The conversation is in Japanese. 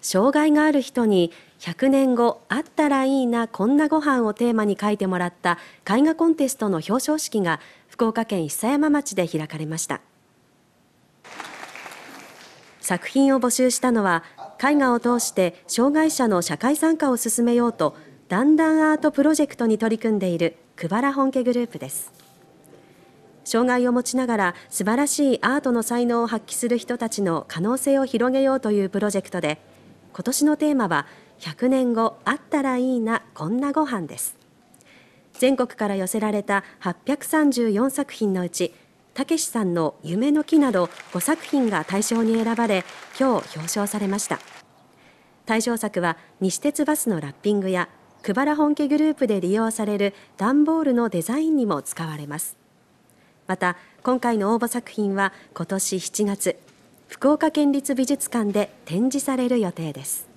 障害がある人に100年後あったらいいなこんなご飯をテーマに書いてもらった絵画コンテストの表彰式が福岡県久山町で開かれました作品を募集したのは絵画を通して障害者の社会参加を進めようとだんだんアートプロジェクトに取り組んでいるくばら本家グループです障害を持ちながら素晴らしいアートの才能を発揮する人たちの可能性を広げようというプロジェクトで今年のテーマは100年後あったらいいなこんなご飯です全国から寄せられた834作品のうちたけしさんの夢の木など5作品が大賞に選ばれ今日表彰されました対象作は西鉄バスのラッピングや久原本家グループで利用される段ボールのデザインにも使われますまた今回の応募作品は今年7月福岡県立美術館で展示される予定です